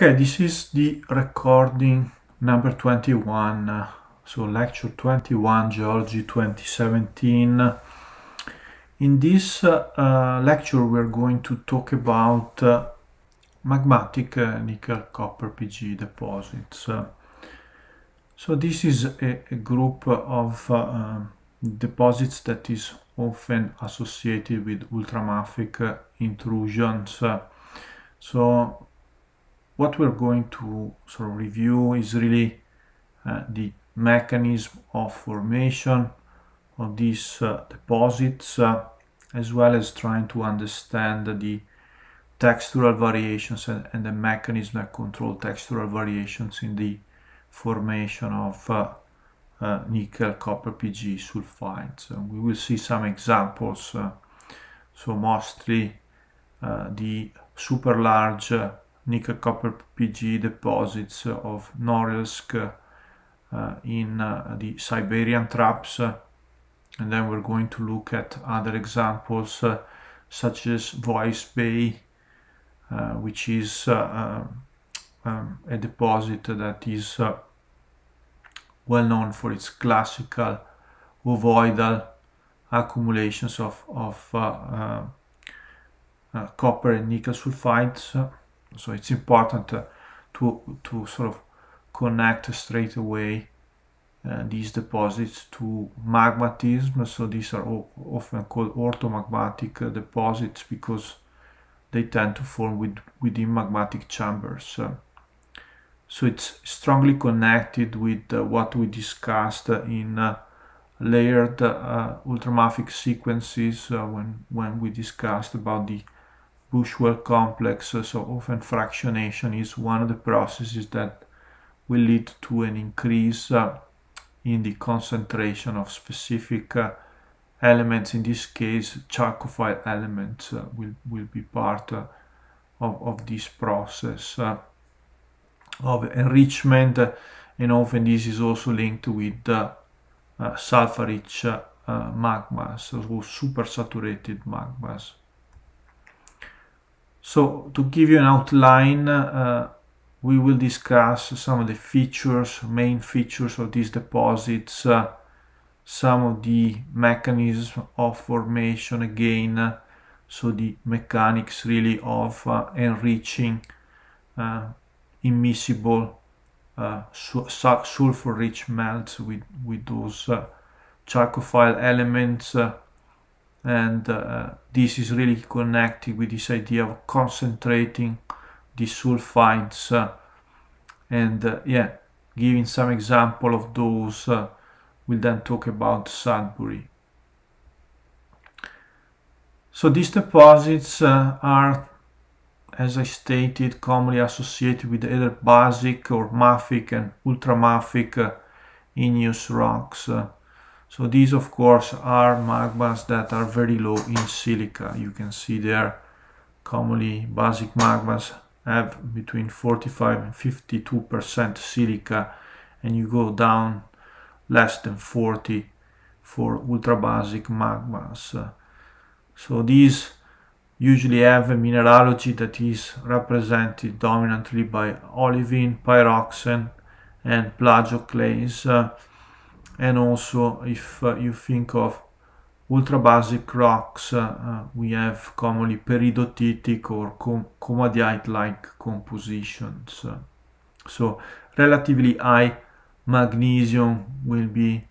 Okay, this is the recording number 21, so lecture 21, Geology 2017. In this uh, uh lecture we're going to talk about uh, magmatic uh, nickel-copper PG deposits. Uh, so this is a, a group of uh, um, deposits that is often associated with ultramafic intrusions. so what we're going to sort of review is really uh, the mechanism of formation of these uh, deposits uh, as well as trying to understand the textural variations and, and the mechanism that control textural variations in the formation of uh, uh, nickel copper Pg sulfides. And we will see some examples, uh, so mostly the super large nickel copper PG deposits of Norilsk uh, in uh, the Siberian traps. And then we're going to look at other examples uh, such as Voice Bay, which is um, um, a deposit that is uh, well known for its classical ovoidal accumulations of, of uh, uh, copper and nickel sulfides. So it's important to, to, to sort of connect straight away uh, these deposits to magmatism. So these are often called orthomagmatic uh, deposits because they tend to form with, within magmatic chambers. Uh, so it's strongly connected with uh, what we discussed in uh, layered uh, ultramafic sequences when, when we discussed about the Bushwell complexes of often fractionation is one of the processes that will lead to an increase uh, in the concentration of specific uh, elements. In this case, charcophile elements uh, will, will be part uh, of, of this process uh, of enrichment. Uh, and often this is also linked with uh, sulfur-rich magmas, so supersaturated magmas. So to give you an outline, uh, we will discuss some of the features, main features of these deposits, uh, some of the mechanisms of formation again, uh, so the mechanics really of uh, enriching uh, immiscible sulfur-rich melts with, with those chalcophile elements and uh, this is really connected with this idea of concentrating the sulfides uh, and uh, yeah giving some example of those uh, we'll then talk about Sudbury so these deposits uh, are as I stated commonly associated with either basic or mafic and ultramafic uh, igneous rocks so these of course are magmas that are very low in silica. You can see there commonly basic magmas have between 45 and 52% silica and you go down less than 40 for ultra basic magmas. So these usually have a mineralogy that is represented dominantly by olivine, pyroxene and plagioclase and also if uh, you think of ultra basic rocks, uh, we have commonly peridotitic or com like compositions. So relatively high magnesium will be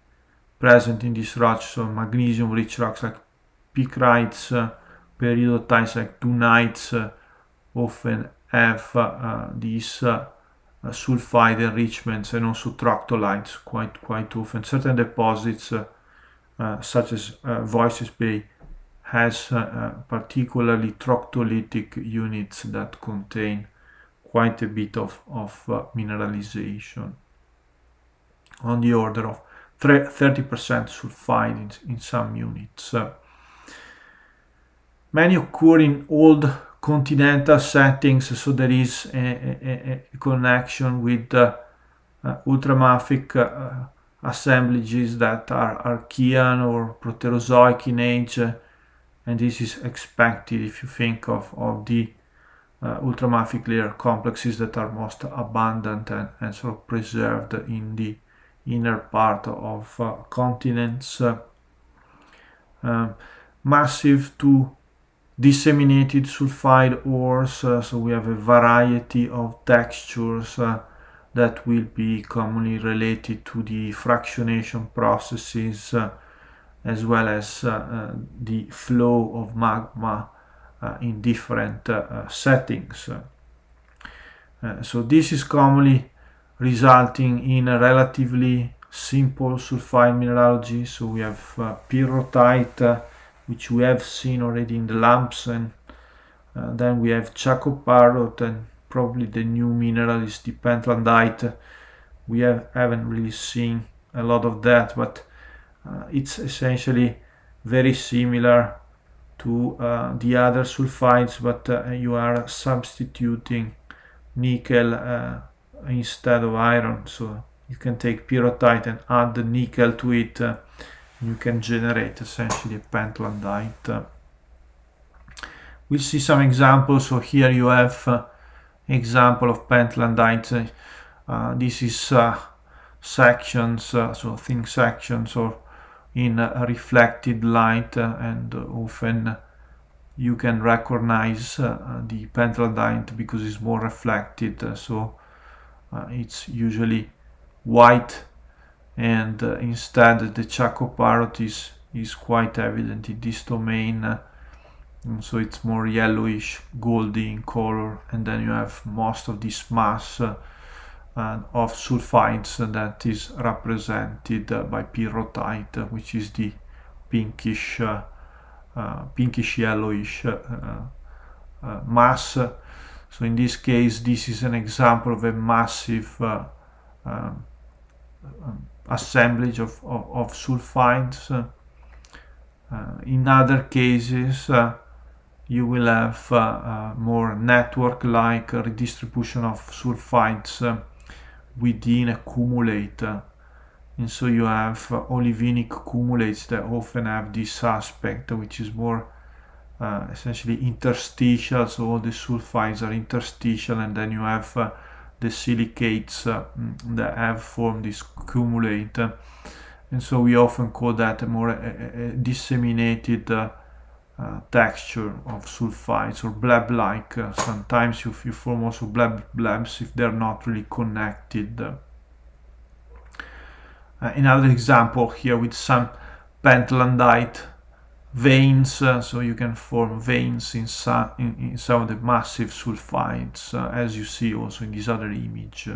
present in these rocks, so magnesium-rich rocks like picrites, uh, peridotites like dunites uh, often have uh, uh these uh, sulfide enrichments and also troctolites quite quite often. Certain deposits, uh, uh such as uh, Voices Bay, has uh, particularly troctolitic units that contain quite a bit of, of mineralization on the order of 30% sulfide in, in some units. Many occur in old continental settings so there is a, a, a connection with uh, uh, ultramafic uh, assemblages that are Archean or Proterozoic in age and this is expected if you think of, of the uh, ultramafic layer complexes that are most abundant and, and sort of preserved in the inner part of uh, continents um, massive to disseminated sulfide ores, uh, so we have a variety of textures uh, that will be commonly related to the fractionation processes uh, as well as uh, uh, the flow of magma uh, in different settings. so this is commonly resulting in a relatively simple sulfide mineralogy, so we have pyrrhotite which we have seen already in the lamps and uh, then we have chaco Jacoparrot and probably the new mineral is the pentlandite. We have, haven't really seen a lot of that, but uh, it's essentially very similar to uh, the other sulfides, but uh, you are substituting nickel uh, instead of iron. So you can take pyrite and add the nickel to it uh, you can generate essentially a pentlandite. We'll see some examples. So here you have uh, example of pentlandite. Uh, this is uh, sections, uh, so thin sections or in reflected light uh, and often you can recognize uh, the pentlandite because it's more reflected. so it's usually white and uh, instead the Chaco parrot is, is quite evident in this domain uh, so it's more yellowish goldy in color and then you have most of this mass uh, of sulfides that is represented by pyrrhotite uh, which is the pinkish uh, uh, pinkish yellowish mass so in this case this is an example of a massive um, um assemblage of, of, of sulfides. Uh, uh, in other cases, uh, you will have more network-like redistribution of sulfides within a cumulate. And so you have uh, olivinic cumulates that often have this aspect, which is more uh, essentially interstitial. So all the sulfides are interstitial, and then you have uh, the silicates uh, mm, that have formed this cumulate. And so we often call that a more a, a disseminated uh, uh, texture of sulfides or blab like uh, sometimes you, you form also blab blabs if they're not really connected uh, another example here with some pentlandite veins, uh, so you can form veins in in, of the massive sulfides, uh, as you see also in this other image.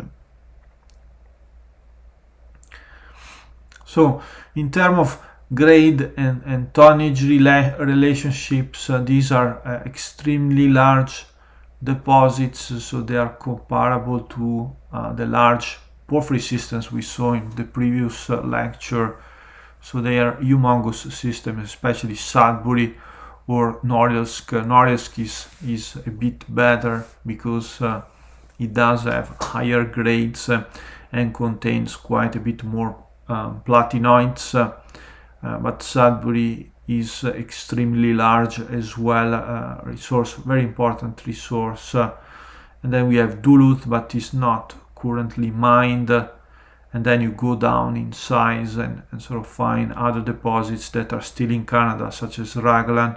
So, in terms of grade and, and tonnage rela relationships, uh, these are uh, extremely large deposits, so they are comparable to uh, the large porphyry systems we saw in the previous uh, lecture so they are humongous systems, especially Sudbury or Norilsk. Uh, Norilsk is, is a bit better because uh, it does have higher grades uh, and contains quite a bit more um, platinoids. Uh, uh but Sudbury is extremely large as well, uh, resource, very important resource. and then we have Duluth, but is not currently mined and then you go down in size and, and sort of find other deposits that are still in Canada, such as Raglan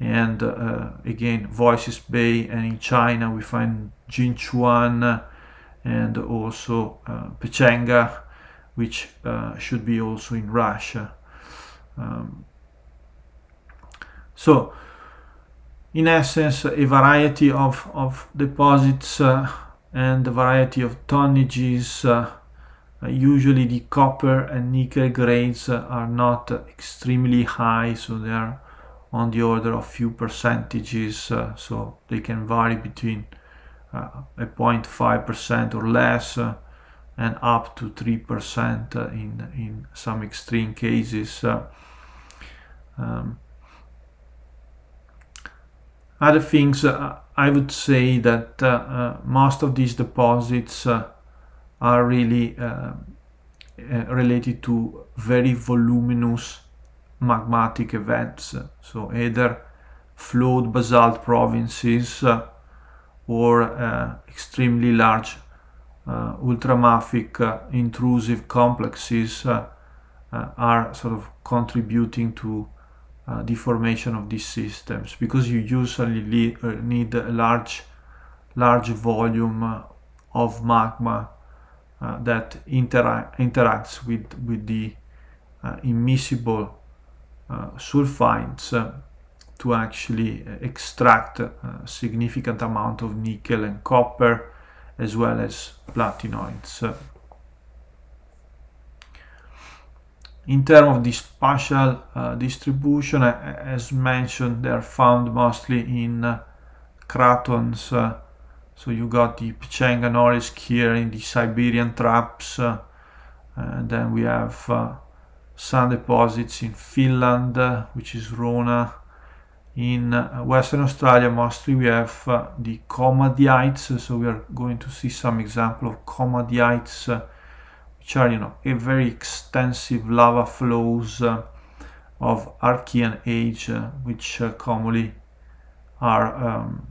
and uh, again Voices Bay, and in China we find Jinchuan and also uh, Pechanga, which uh, should be also in Russia. Um, so, in essence, a variety of, of deposits uh, and a variety of tonnages uh, uh, usually the copper and nickel grades uh, are not extremely high, so they are on the order of few percentages, uh, so they can vary between uh, 0.5% or less uh, and up to 3% uh, in, in some extreme cases. Um, other things, I would say that most of these deposits are really uh, uh, related to very voluminous magmatic events. So either flowed basalt provinces uh, or uh, extremely large uh, ultramafic uh, intrusive complexes uh, are sort of contributing to deformation of these systems because you usually need a large large volume of magma uh, that interact interacts with, with the uh, immiscible uh, sulfides uh, to actually extract a significant amount of nickel and copper as well as platinoids. In terms of the spatial uh, distribution, as mentioned, they are found mostly in uh, cratons uh, so you got the Pechanga Norisk here in the Siberian traps. Uh, and then we have uh, deposits in Finland, uh, which is Rona. In uh, Western Australia, mostly we have uh, the comadiites. So we are going to see some example of comadiites, which are, you know, a very extensive lava flows of Archean age, which commonly are um,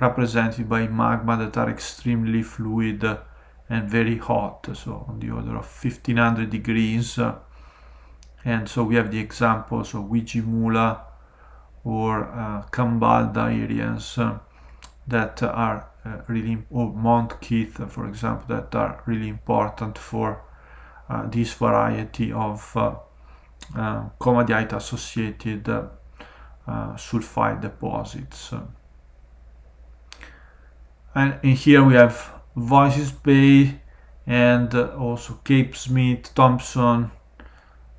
represented by magma that are extremely fluid and very hot so on the order of 1500 degrees and so we have the examples of Wijimula or uh, Kambalda areas uh, that are uh, really or Mount Keith for example that are really important for uh, this variety of uh, uh, associated uh, sulfide deposits and in here we have Voices Bay and uh, also Cape Smith, Thompson,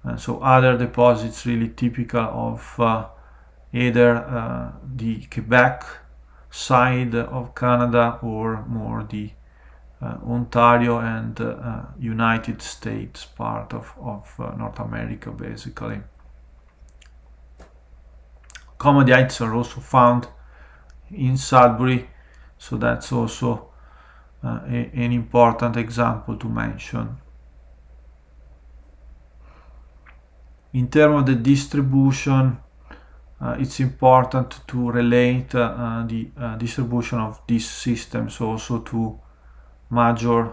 and so other deposits really typical of uh, either uh, the Quebec side of Canada or more the uh, Ontario and uh, uh, United States part of, of North America basically. Commodites are also found in Sudbury so that's also uh, a, an important example to mention. In terms of the distribution, uh, it's important to relate uh, uh the uh, distribution of these systems also to major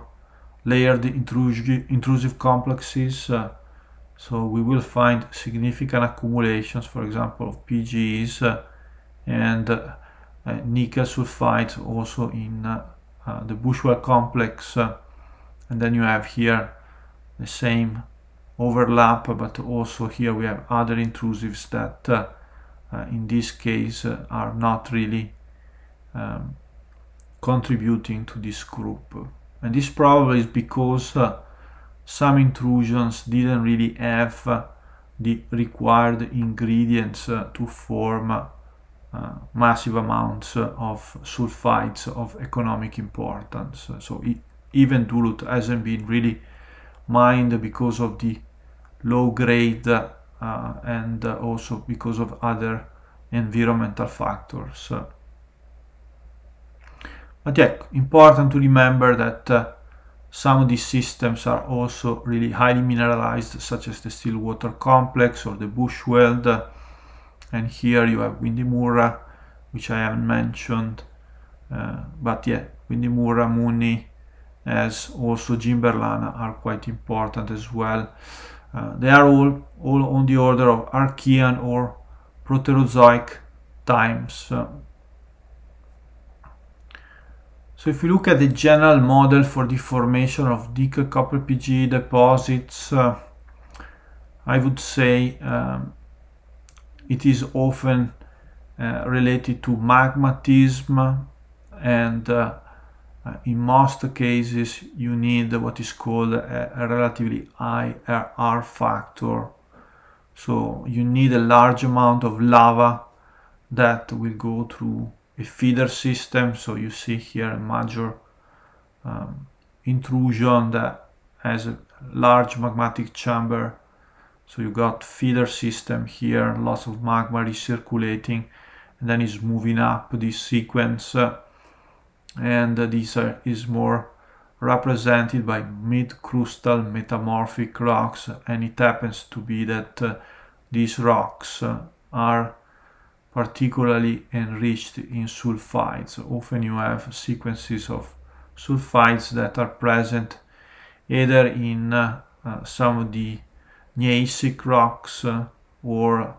layered intrusive, intrusive complexes. Uh, so we will find significant accumulations, for example, of PGEs and Eh, nickel sulfide also in eh, uh, the bourgeois complex eh, and then you have here the same overlap but also here we have other intrusives that uh, in this case are not really um, contributing to this group and this probably is because some intrusions didn't really have the required ingredients to form uh, massive amounts of sulfides of economic importance. So even Duluth hasn't been really mined because of the low grade uh, and also because of other environmental factors. But yeah, important to remember that uh, some of these systems are also really highly mineralized, such as the Stillwater Complex or the Bushweld and here you have Windimura which I haven't mentioned uh, but yeah Windimura, Muni as also Gimberlana are quite important as well uh, they are all all on the order of Archean or Proterozoic times so if you look at the general model for the formation of decal copper PG deposits, uh, I would say um, it is often uh, related to magmatism and uh, uh, in most cases you need what is called a, a relatively high IRR factor. So you need a large amount of lava that will go through a feeder system. So you see here a major um, intrusion that has a large magmatic chamber so you got feeder system here, lots of magma recirculating, and then it's moving up this sequence. Uh, and uh, this uh, is more represented by mid-crustal metamorphic rocks, and it happens to be that uh, these rocks uh, are particularly enriched in sulfides. Often you have sequences of sulfides that are present either in uh, some of the gneissic rocks uh, or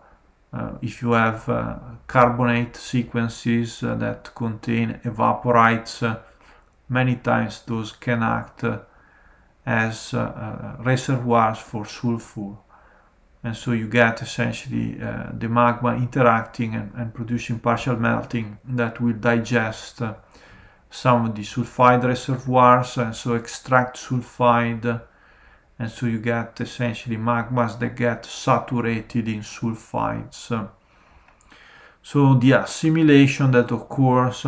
uh, if you have uh, carbonate sequences uh, that contain evaporites, uh, many times those can act uh, as reservoirs for sulfur. And so you get essentially the magma interacting and, and, producing partial melting that will digest some of the sulfide reservoirs and so extract sulfide and so you get essentially magmas that get saturated in sulfides. So the assimilation that occurs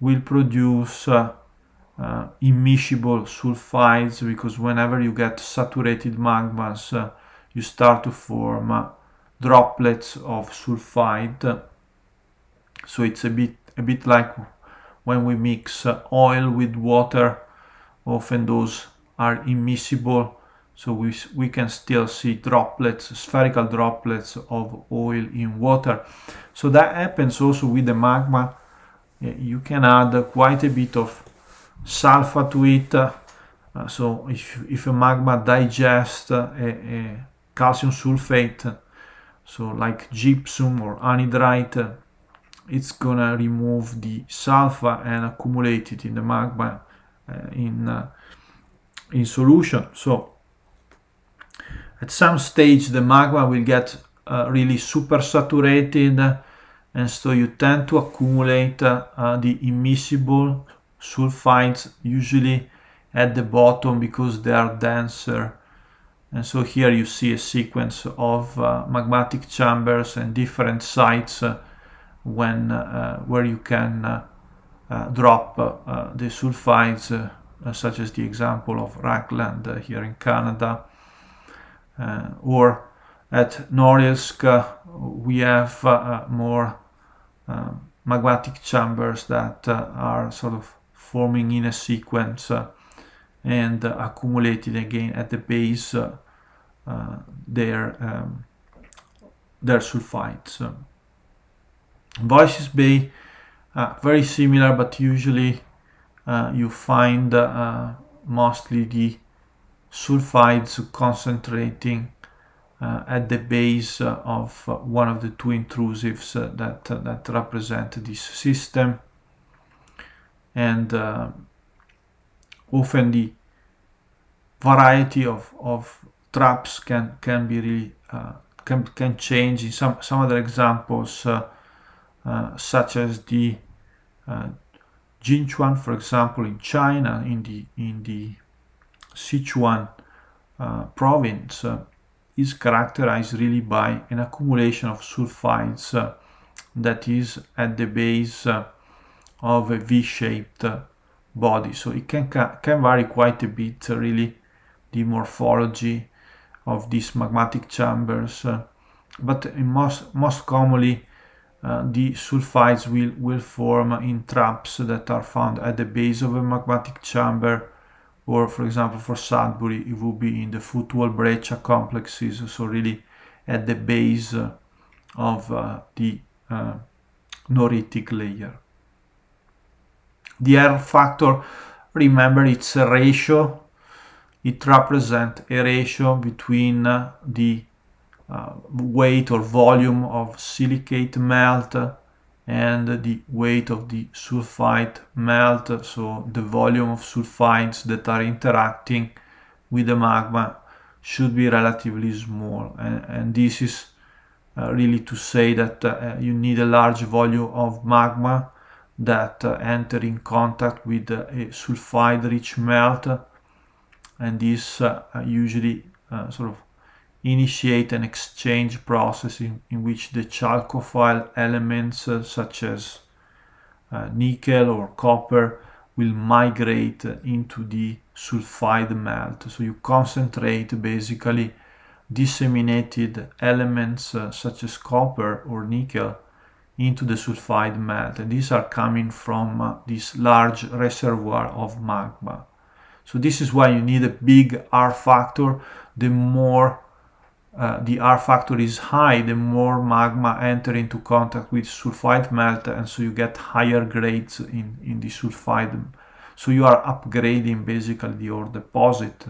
will produce uh, uh, immiscible sulfides because whenever you get saturated magmas uh, you start to form uh, droplets of sulfide so it's a bit a bit like when we mix uh, oil with water often those are immiscible so we, we can still see droplets, spherical droplets of oil in water. So that happens also with the magma. Eh, you can add quite a bit of sulfur to it. Uh, so if, if a magma digests uh, a, a, calcium sulfate, uh, so like gypsum or anhydrite, uh, it's gonna remove the sulfur and accumulate it in the magma uh, in uh, in solution. So at some stage the magma will get uh, really super saturated and so you tend to accumulate uh, uh, the immiscible sulfides usually at the bottom because they are denser and so here you see a sequence of uh, magmatic chambers and different sites uh, when uh, where you can drop the sulfides uh, such as the example of Ragland uh, here in Canada. Uh, or at Norilsk, we have more magmatic chambers that are sort of forming in a sequence and accumulated again at the base uh, their um, their sulfides. Voices Bay, uh, very similar, but usually uh, you find uh, mostly the sulfides concentrating uh, at the base of one of the two intrusives that, that represent this system. And often the variety of, of traps can, can be really, can, can change in some, some other examples, such as the Jinchuan, for example, in China, in the in the Sichuan uh, province, uh, is characterized really by an accumulation of sulfides uh, that is at the base uh, of a V-shaped uh, body. So it can can vary quite a bit, uh, really, the morphology of these magmatic chambers, but most most commonly uh, the sulfides will, will form in traps that are found at the base of a magmatic chamber or for example for Sudbury it would be in the footwall breccia complexes so really at the base uh, of uh, the uh, noritic layer. The R factor remember it's a ratio it represents a ratio between uh, the uh, weight or volume of silicate melt and the weight of the sulfide melt, so the volume of sulfides that are interacting with the magma should be relatively small and, and this is uh, really to say that uh, you need a large volume of magma that uh, enter in contact with uh, a sulfide rich melt and this uh, usually uh, sort of initiate an exchange process in, in which the chalcophile elements uh, such as uh, nickel or copper will migrate uh, into the sulfide melt. So you concentrate basically disseminated elements uh, such as copper or nickel into the sulfide melt and these are coming from uh, this large reservoir of magma. So this is why you need a big R factor, the more uh, the R factor is high, the more magma enter into contact with sulfide melt, and so you get higher grades in, in the sulfide. So you are upgrading basically your deposit.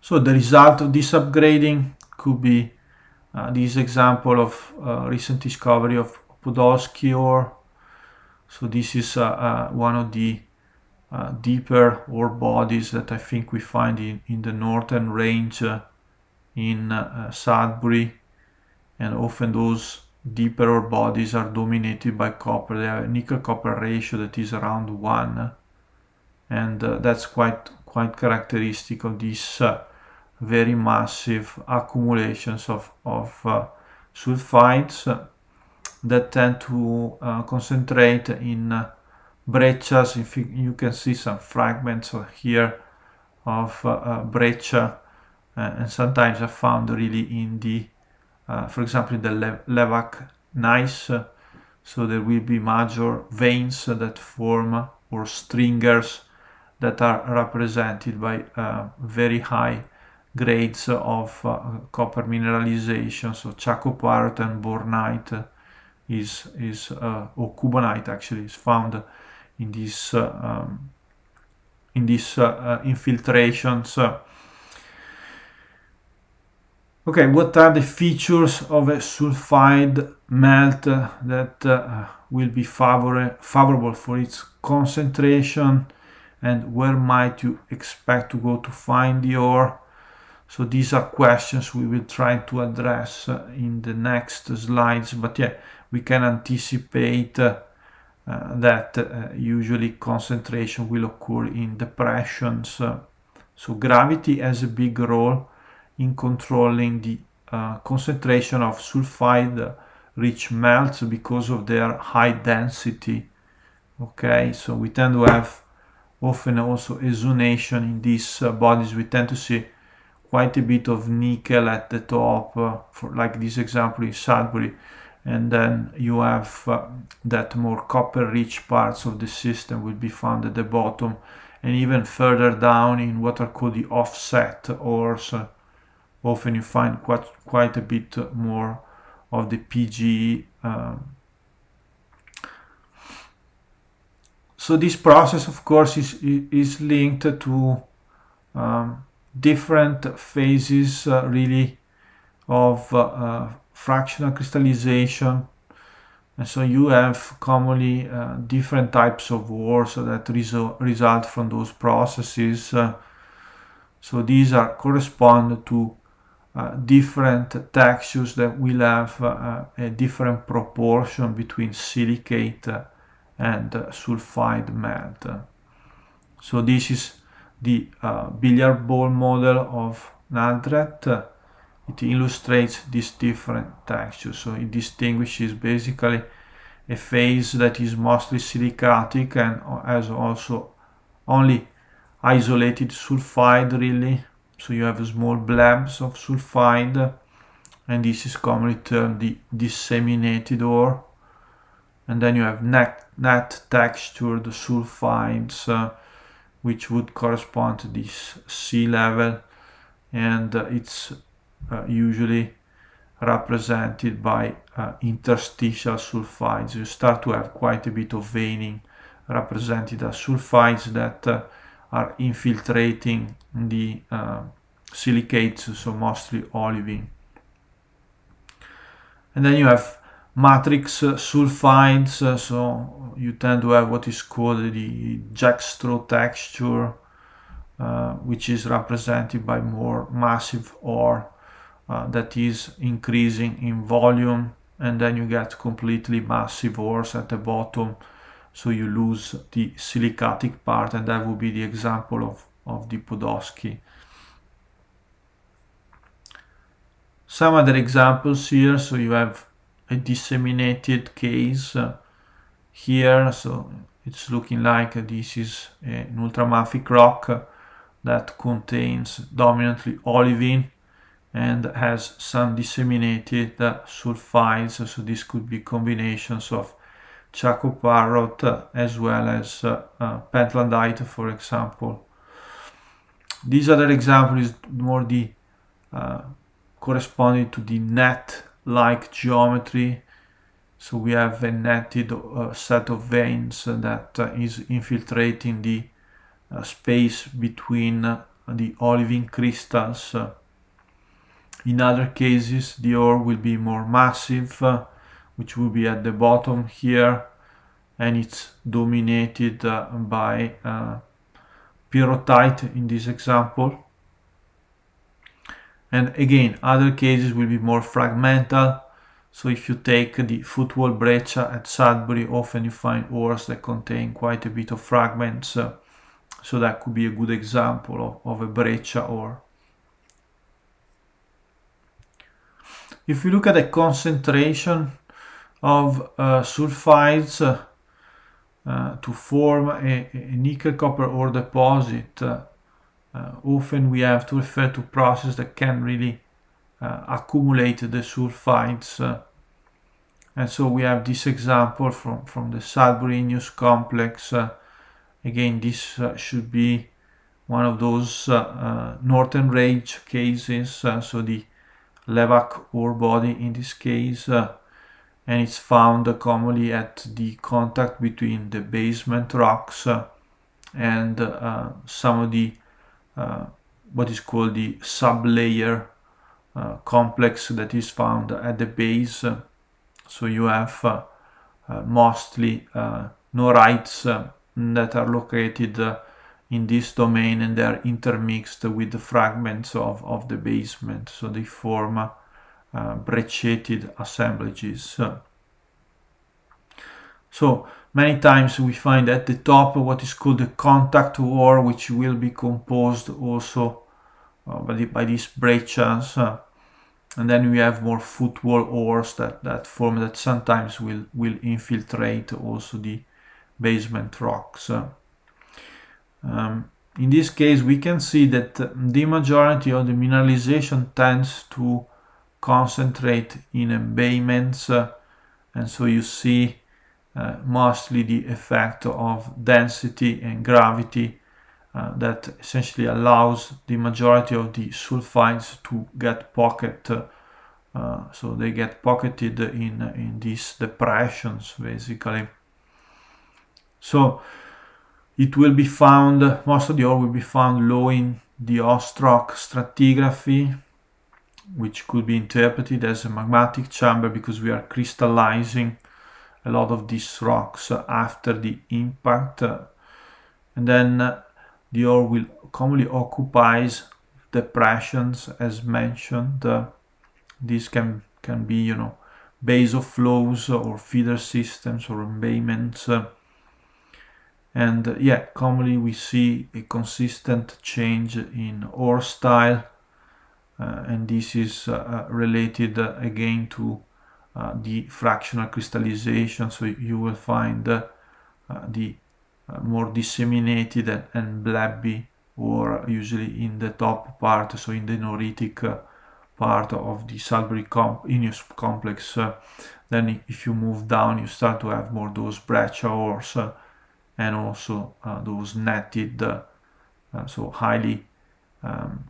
So the result of this upgrading could be uh, this example of uh, recent discovery of Podolsky ore. So this is uh, uh, one of the uh, deeper ore bodies that I think we find in, in the northern range uh, in uh, Sudbury and often those deeper ore bodies are dominated by copper. They have a nickel copper ratio that is around 1 and uh, that's quite quite characteristic of these uh, very massive accumulations of, of uh, sulfides that tend to concentrate in Breccias. If you, you can see some fragments here of uh, breccia, uh, and sometimes are found really in the, uh, for example, in the Le Levac gneiss. Uh, so there will be major veins that form or stringers that are represented by uh, very high grades of uh, copper mineralization. So chacoparite and bornite is, is uh, or cubanite actually is found in these um, in these uh, infiltrations. Okay, what are the features of a sulfide melt that uh, will be favor favorable for its concentration and where might you expect to go to find the ore? So these are questions we will try to address uh, in the next slides, but yeah, we can anticipate uh, that uh, usually concentration will occur in depressions. Uh, so gravity has a big role in controlling the uh, concentration of sulfide rich melts because of their high density. Okay, so we tend to have often also exonation in these uh, bodies. We tend to see quite a bit of nickel at the top, uh, for like this example in Sudbury, and then you have uh, that more copper rich parts of the system will be found at the bottom and even further down in what are called the offset ores uh, often you find quite quite a bit more of the PGE um. so this process of course is is linked to um, different phases uh, really of uh, fractional crystallization. And so you have commonly uh, different types of ores that resu result from those processes. Uh, so these are correspond to uh, different textures that will have uh, uh, a different proportion between silicate uh, and sulfide melt. So this is the billiard ball model of Naldret it illustrates these different textures. So it distinguishes basically a phase that is mostly silicatic and has also only isolated sulfide really. So you have small blobs of sulfide and this is commonly termed the disseminated ore. And then you have net, net textured sulfides uh, which would correspond to this sea level and uh, it's uh, usually represented by uh, interstitial sulfides. You start to have quite a bit of veining represented as sulfides that uh, are infiltrating the silicates, so mostly olivine. And then you have matrix sulfides, so you tend to have what is called the jackstraw texture, uh, which is represented by more massive ore uh, that is increasing in volume and then you get completely massive ores at the bottom so you lose the silicatic part and that would be the example of, of the Podolsky. Some other examples here, so you have a disseminated case uh, here, so it's looking like this is an ultramafic rock that contains dominantly olivine and has some disseminated sulfides so this could be combinations of chacoparrot uh, as well as uh, uh, pentlandite for example this other example is more the uh, corresponding to the net like geometry so we have a netted uh, set of veins that uh, is infiltrating the space between the olivine crystals in other cases, the ore will be more massive, uh, which will be at the bottom here, and it's dominated uh, by uh, in this example. And again, other cases will be more fragmental. So if you take the footwall breccia at Sudbury, often you find ores that contain quite a bit of fragments. Uh, so that could be a good example of, of a breccia ore. if you look at the concentration of uh, sulfides uh, uh, to form a, a, nickel copper ore deposit, uh, uh, often we have to refer to process that can really uh, accumulate the sulfides. and so we have this example from, from the News complex. again, this should be one of those Northern Range cases. so the Levac ore body in this case uh, and it's found commonly at the contact between the basement rocks uh, and uh, some of the uh, what is called the sublayer complex that is found at the base so you have mostly norites that are located in this domain and they are intermixed with the fragments of, of the basement, so they form uh, brecciated assemblages. So many times we find at the top what is called the contact wall, which will be composed also uh, by, the, by these breccias. Uh, and then we have more footwall ores that, that form that sometimes will, will infiltrate also the basement rocks. Uh. Um, in this case, we can see that the majority of the mineralization tends to concentrate in embayments, uh, and so you see uh, mostly the effect of density and gravity uh, that essentially allows the majority of the sulfides to get pocketed, uh, so they get pocketed in in these depressions basically so it will be found, most of the ore will be found low in the Ostrock stratigraphy, which could be interpreted as a magmatic chamber because we are crystallizing a lot of these rocks after the impact. And then the ore will commonly occupies depressions as mentioned. This can, can be, you know, base of flows or feeder systems or embayments and uh, yeah commonly we see a consistent change in ore style uh, and this is uh, uh related uh, again to uh, the fractional crystallization so you will find the more disseminated and, and blabby or usually in the top part so in the noritic part of the salivary comp complex then if you move down you start to have more those breccia ores and also uh, those netted, uh, uh, so highly um,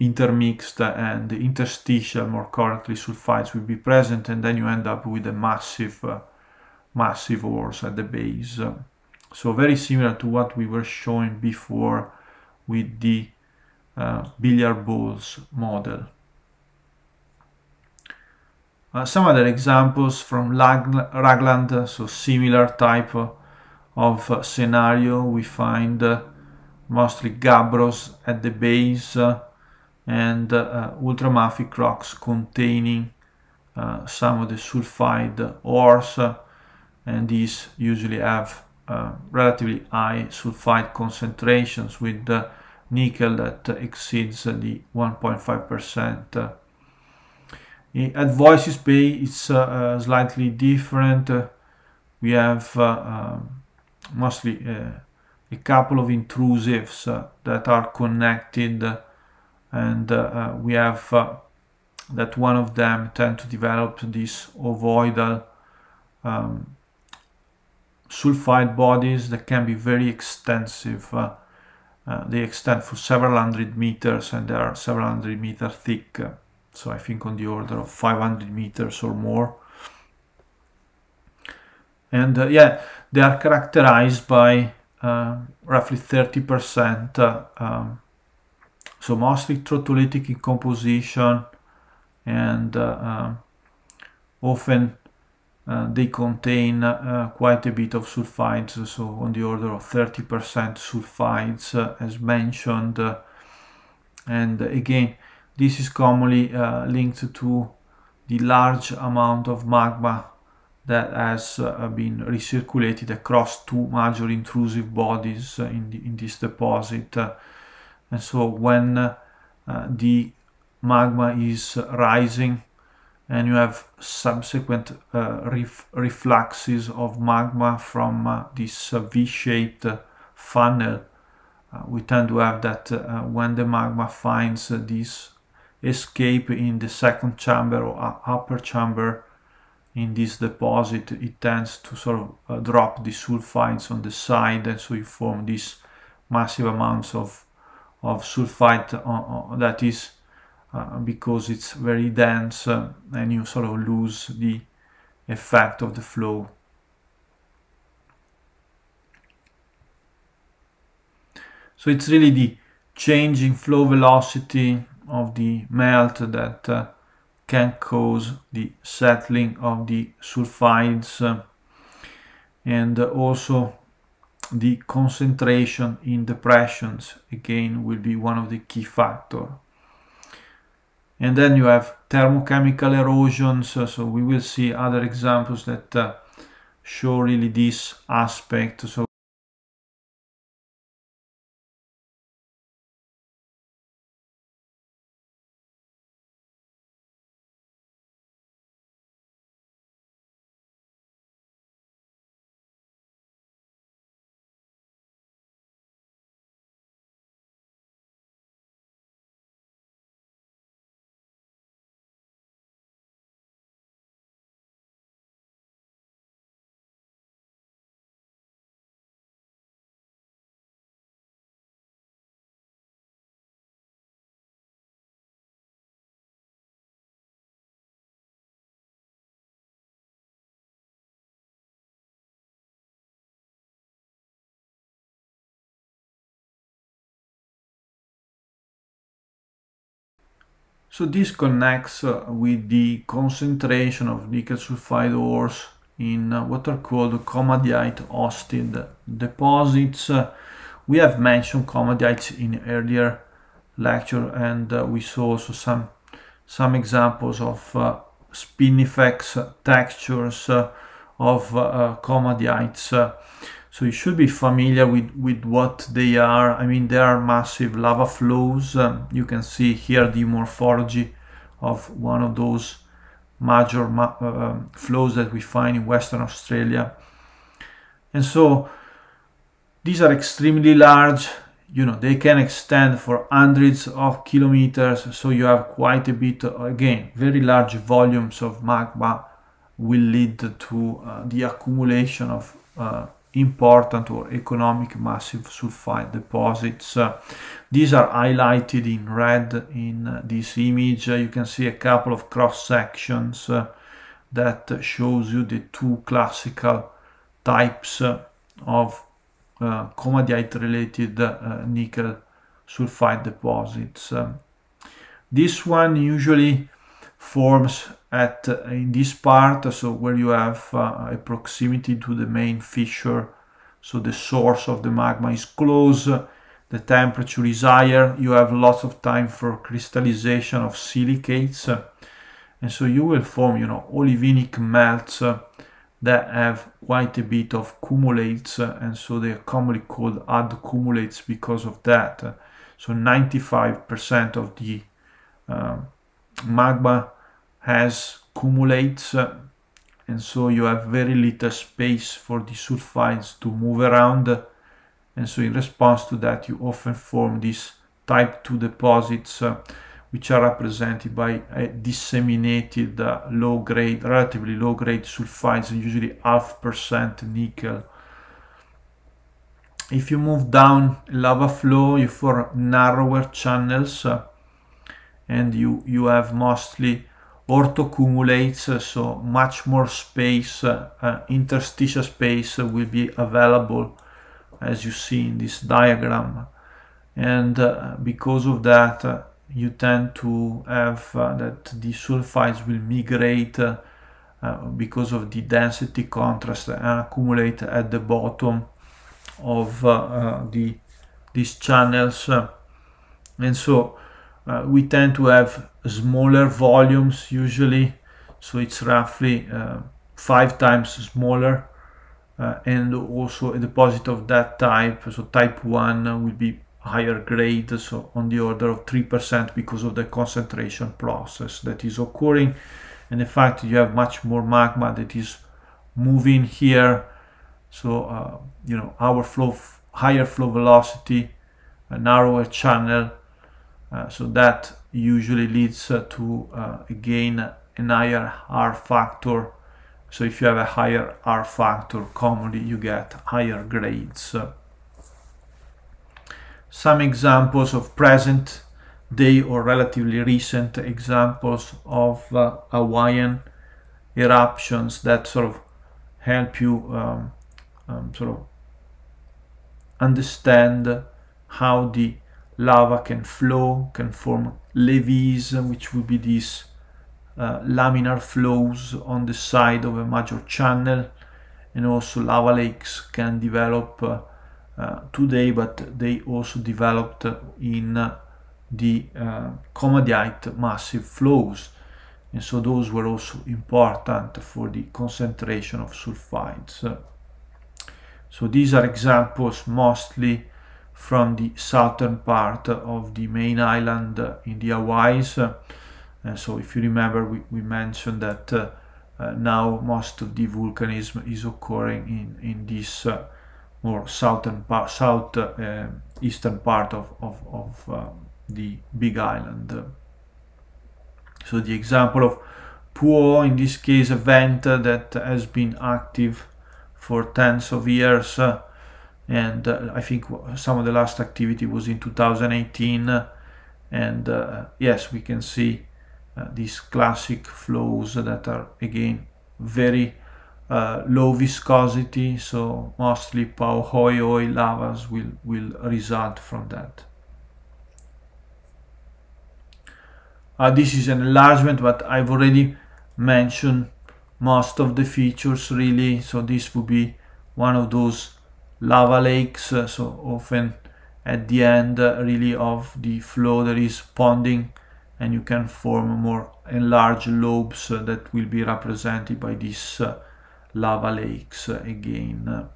intermixed and interstitial, more correctly sulfides will be present, and then you end up with a massive, massive ores at the base. So very similar to what we were showing before with the uh, billiard balls model. Uh, some other examples from Ragland, so similar type of of scenario we find uh, mostly gabbros at the base uh, and uh, ultramafic rocks containing some of the sulfide ores and these usually have uh, relatively high sulfide concentrations with uh, nickel that exceeds uh, the 1.5%. at Voices Bay it's slightly different. we have um, mostly eh, a couple of intrusives eh, that are connected and eh, we have that one of them tend to develop these ovoidal um, sulfide bodies that can be very extensive. Uh, uh, they extend for several hundred meters and they are several hundred meter thick. So I think on the order of 500 meters or more. And uh, yeah, they are characterized by uh, roughly 30%. Uh, um, so mostly trotulitic in composition and uh, um, often uh, they contain uh, quite a bit of sulfides, so on the order of 30% sulfides as mentioned. and again, this is commonly linked to the large amount of magma that has uh, been recirculated across two major intrusive bodies in, the, in this deposit. Uh, and so when uh, the magma is rising and you have subsequent uh, ref refluxes of magma from uh, this uh, V-shaped funnel. we tend to have that when the magma finds this escape in the second chamber or upper chamber, in this deposit it tends to sort of uh, drop the sulfides on the side and so you form these massive amounts of of sulfide. Uh, uh, that is uh, because it's very dense uh, and you sort of lose the effect of the flow so it's really the changing flow velocity of the melt that uh, can cause the settling of the sulfides uh, and also the concentration in depressions again will be one of the key factor and then you have thermochemical erosions uh, so we will see other examples that uh, show really this aspect so So this connects uh, with the concentration of nickel sulfide ores in uh, what are called commodite hosted deposits. Uh, we have mentioned commodites in earlier lecture and we saw also some, some examples of uh, spinifex textures of uh, commodites so you should be familiar with, with what they are. I mean, there are massive lava flows. Um, you can see here the morphology of one of those major ma uh, um, flows that we find in Western Australia. And so these are extremely large. You know, they can extend for hundreds of kilometers. So you have quite a bit, uh, again, very large volumes of magma will lead to uh, the accumulation of uh, important or economic massive sulfide deposits. Uh, these are highlighted in red in this image. Uh, you can see a couple of cross sections uh, that shows you the two classical types of uh, commodite related uh, nickel sulfide deposits. Um, this one usually forms at uh, in this part, so where you have uh, a proximity to the main fissure, so the source of the magma is close, the temperature is higher, you have lots of time for crystallization of silicates, and so you will form, you know, olivinic melts uh, that have quite a bit of cumulates, and so they're commonly called cumulates because of that. So 95% of the uh, magma has cumulates uh, and so you have very little space for the sulfides to move around and so in response to that you often form these type 2 deposits uh, which are represented by disseminated uh, low grade relatively low grade sulfides usually half percent nickel if you move down lava flow you form narrower channels uh, and you you have mostly accumulates, uh, so much more space, uh, uh, interstitial space will be available as you see in this diagram. And because of that, you tend to have that the sulfides will migrate because of the density contrast and accumulate at the bottom of the these channels. and so uh, we tend to have smaller volumes usually so it's roughly uh, five times smaller uh, and also a deposit of that type so type 1 uh, will be higher grade so on the order of 3% because of the concentration process that is occurring and in fact you have much more magma that is moving here so uh, you know our flow higher flow velocity a narrower channel uh, so that usually leads uh, to uh, again an higher R factor so if you have a higher R factor, commonly you get higher grades. Some examples of present day or relatively recent examples of uh, Hawaiian eruptions that sort of help you um, um, sort of understand how the lava can flow, can form levees, uh, which would be these uh, laminar flows on the side of a major channel, and also lava lakes can develop uh, uh, today, but they also developed uh, in uh, the uh, Commodite massive flows, and so those were also important for the concentration of sulfides. So these are examples mostly from the southern part of the main island in the Hawaiis. And so if you remember, we, we mentioned that uh, uh, now most of the volcanism is occurring in, in this uh, more southern part, south uh, um, eastern part of, of, of um, the Big Island. So the example of Puo, in this case a vent that has been active for tens of years, uh, and uh, I think some of the last activity was in 2018 and uh, yes we can see uh, these classic flows that are again very uh, low viscosity so mostly pahoeoi lavas will will result from that uh, this is an enlargement but I've already mentioned most of the features really so this would be one of those lava lakes uh, so often at the end uh, really of the flow there is ponding and you can form more enlarged lobes uh, that will be represented by these lava lakes again.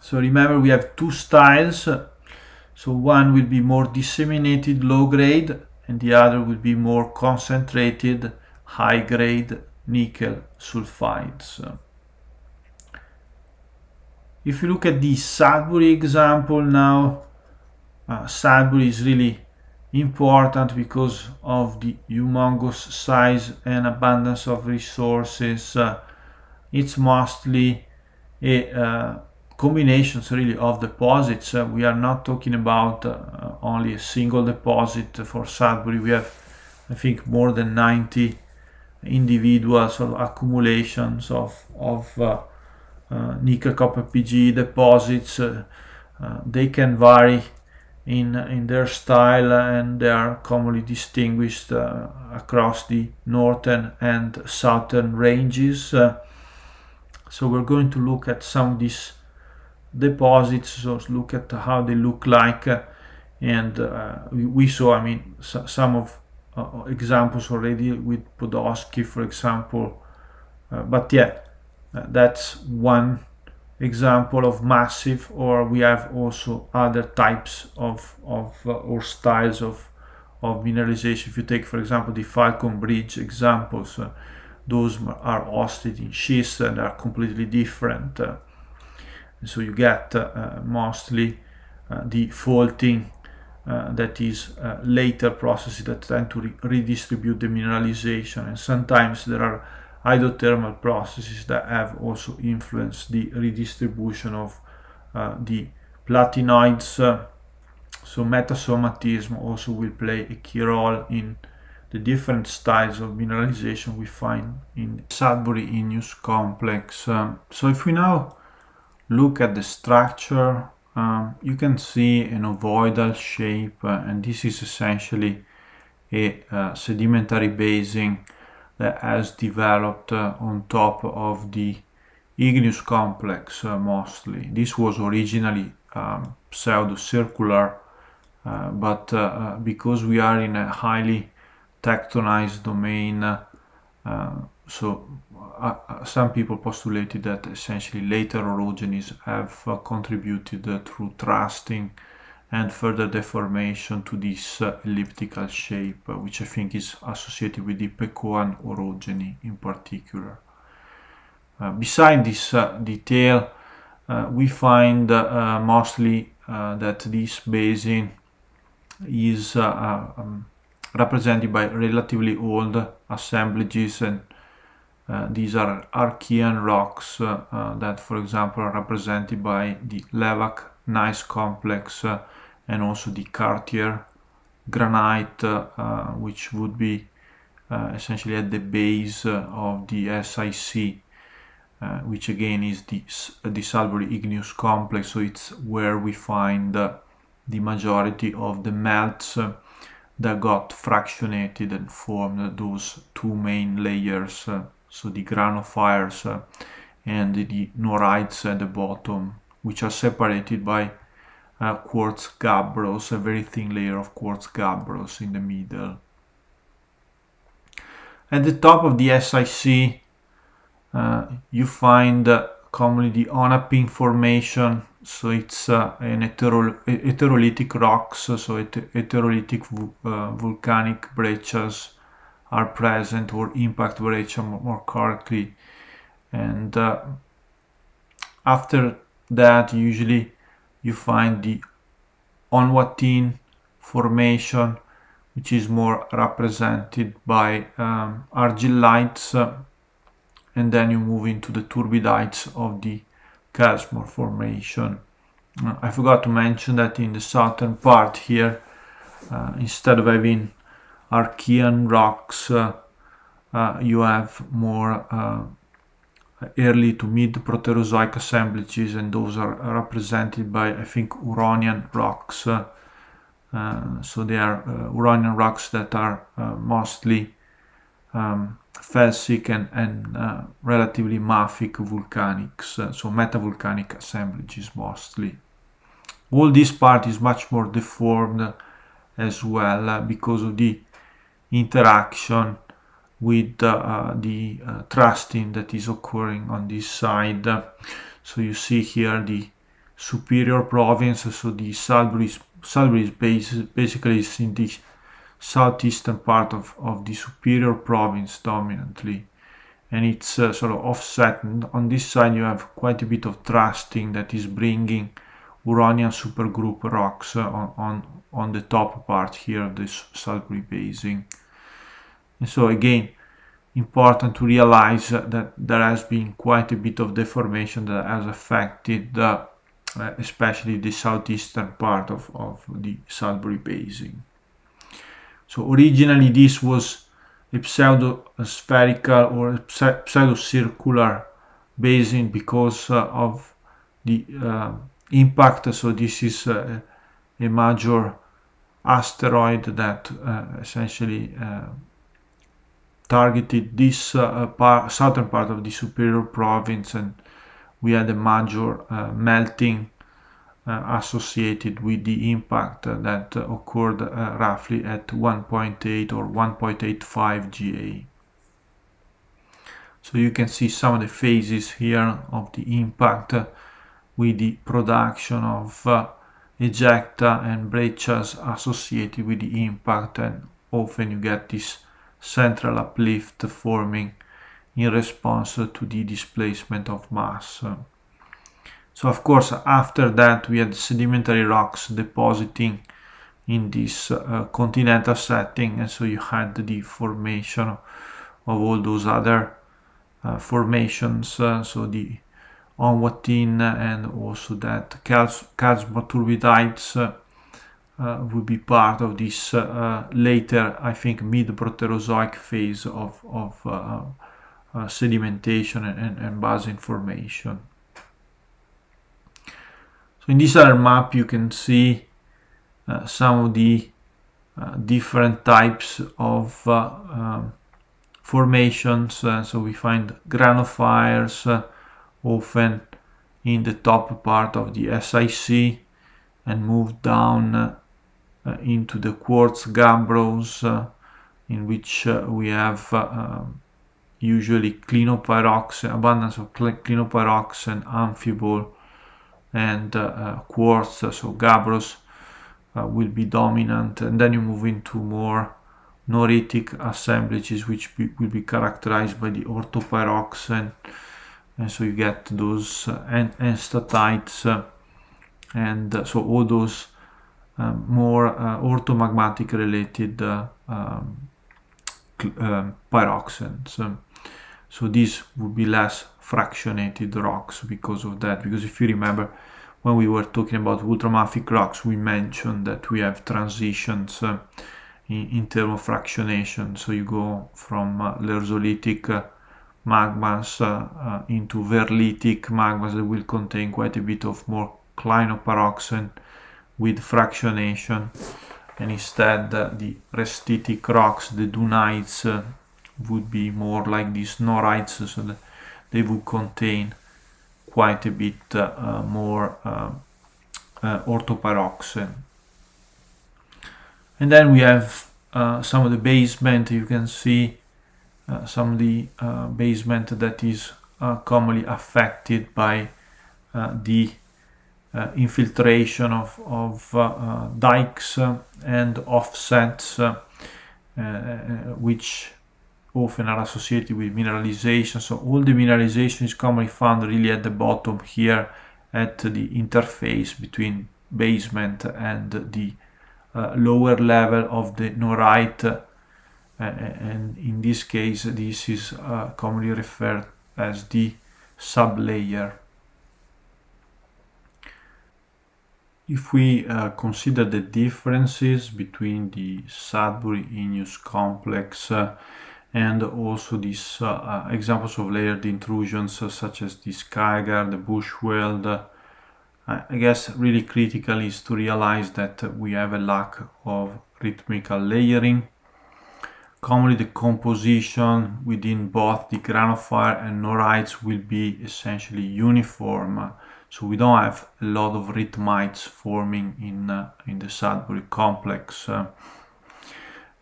So remember we have two styles. So one will be more disseminated low grade and the other will be more concentrated high grade nickel sulfides if you look at the Sudbury example now, uh, Sudbury is really important because of the humongous size and abundance of resources. Uh, it's mostly a uh, combinations really of deposits. Uh, we are not talking about uh, only a single deposit for Sudbury. We have, I think, more than 90 individuals of accumulations of, of uh, Eh, nickel copper PG deposits. Eh, eh, they can vary in, in their style and they are commonly distinguished uh, across the northern and southern ranges. Uh, so we're going to look at some of these deposits, so look at how they look like uh, and we, we, saw, I mean, some of examples already with Podolsky, for example, but yeah, that's one example of massive or we have also other types of, of uh, or styles of, of mineralization. If you take for example the Falcon Bridge examples, uh, those are hosted in schist and are completely different. Uh, so you get uh, uh, mostly uh, the faulting that is later processes that tend to re redistribute the mineralization and sometimes there are hydrothermal processes that have also influenced the redistribution of uh, the platinoids. Uh, so metasomatism also will play a key role in the different styles of mineralization we find in Sudbury Inus complex. Um, so if we now look at the structure, um, you can see an ovoidal shape uh, and this is essentially a uh, sedimentary basin that has developed uh, on top of the igneous complex uh, mostly. This was originally um, pseudo-circular, uh, but because we are in a highly tectonized domain, so uh, some people postulated that essentially later orogenies have uh, contributed uh, through trusting and further deformation to this uh, elliptical shape, uh, which I think is associated with the Pekoan orogeny in particular. Uh, beside this detail, we find mostly that this basin is um, represented by relatively old assemblages and uh, these are Archean rocks uh, uh, that, for example, are represented by the Levac Gneiss complex and also the Cartier granite, uh, which would be uh, essentially at the base uh, of the SIC, uh, which again is the, the Salbury Igneous Complex, so it's where we find uh, the majority of the melts uh, that got fractionated and formed those two main layers, so the granophyres and the norites at the bottom, which are separated by uh, quartz gabbros, a very thin layer of quartz gabbros in the middle. At the top of the SIC, uh, you find uh, commonly the Onapin formation, so it's uh, an heterolytic rocks, uh, so heterolytic uh, volcanic breccias are present, or impact breccia more correctly. And after that, usually you find the Onwatin formation which is more represented by um, argillites uh, and then you move into the turbidites of the Casmore formation. Uh, I forgot to mention that in the southern part here uh, instead of having Archean rocks uh, uh, you have more uh, early to mid Proterozoic assemblages and those are represented by I think Uranian rocks. Uh, so they are uh, Uranian rocks that are uh, mostly um, felsic and, and uh, relatively mafic volcanics, uh, so metavolcanic assemblages mostly. All this part is much more deformed as well uh, because of the interaction with uh, uh, the uh, thrusting that is occurring on this side. So you see here the superior province, so the Salbury, Salbury is base, basically is in the southeastern part of, of the superior province dominantly and it's uh, sort of offset and on this side you have quite a bit of thrusting that is bringing Uranian supergroup rocks uh, on, on, on the top part here of this Sudbury basin and so again, important to realize that there has been quite a bit of deformation that has affected uh, especially the southeastern part of, of the Sudbury Basin. So originally this was a pseudo-spherical or pseudo-circular basin because uh, of the uh, impact. So this is uh, a major asteroid that uh, essentially uh, targeted this uh, part, southern part of the superior province and we had a major uh, melting uh, associated with the impact uh, that occurred uh, roughly at 1.8 or 1.85 GA. So you can see some of the phases here of the impact uh, with the production of ejecta and breccias associated with the impact and often you get this central uplift forming in response to the displacement of mass. So of course after that we had sedimentary rocks depositing in this uh, continental setting and so you had the formation of all those other uh, formations uh, so the onwatin and also that calcium turbidites uh, uh, will be part of this uh, later, I think, mid-Proterozoic phase of, of uh, sedimentation and, and basin formation. So in this other map you can see uh, some of the uh, different types of uh, um, formations. so we find granophyres often in the top part of the SIC and move down uh, into the quartz gabbros uh, in which uh, we have usually clinopyroxene, abundance of clinopyroxene, amphibole, and quartz, so gabbros will be dominant. And then you move into more noritic assemblages which be, will be characterized by the orthopyroxene and so you get those uh, enstatites uh, and uh, so all those um, more uh, orthomagmatic related uh, um, um so these would be less fractionated rocks because of that. Because if you remember, when we were talking about ultramafic rocks, we mentioned that we have transitions uh, in, in terms of fractionation. So you go from uh, uh magmas uh, uh, into Verlitic magmas that will contain quite a bit of more clinopyroxene with fractionation and instead uh, the restitic rocks, the dunites, uh, would be more like these norites, so that they would contain quite a bit uh, uh more uh, uh, orthopyroxene. And then we have some of the basement, you can see some of the basement that is commonly affected by the uh, infiltration of, of uh, uh, dikes and offsets, which often are associated with mineralization. So all the mineralization is commonly found really at the bottom here at the interface between basement and the uh, lower level of the norite uh, and in this case this is uh, commonly referred as the sublayer If we uh, consider the differences between the sudbury Inus complex uh, and also these uh, uh examples of layered intrusions uh, such as the Skygar, the Bushweld, uh, I guess really critical is to realize that we have a lack of rhythmical layering. Commonly the composition within both the granophyre and norites will be essentially uniform so we don't have a lot of rhythmites forming in, uh, in the Sudbury complex. Uh,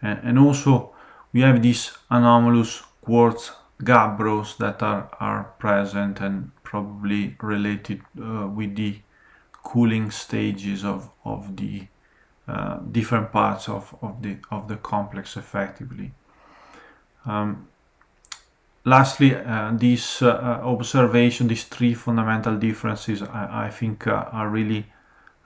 and, and, also we have these anomalous quartz gabbros that are, are present and probably related uh, with the cooling stages of, of the uh, different parts of, of, the, of the complex effectively. Um, lastly, uh, this uh, uh, observation, these three fundamental differences, I, I think uh, are really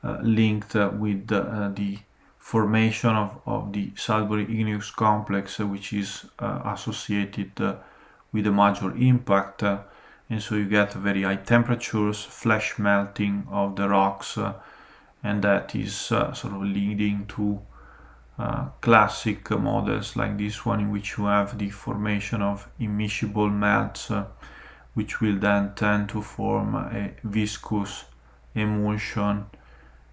uh, linked uh, with the formation of, of the Sudbury igneous complex, which is associated with a major impact. and so you get very high temperatures, flash melting of the rocks, and that is sort of leading to uh, classic models like this one in which you have the formation of immiscible melts uh, which will then tend to form a viscous emulsion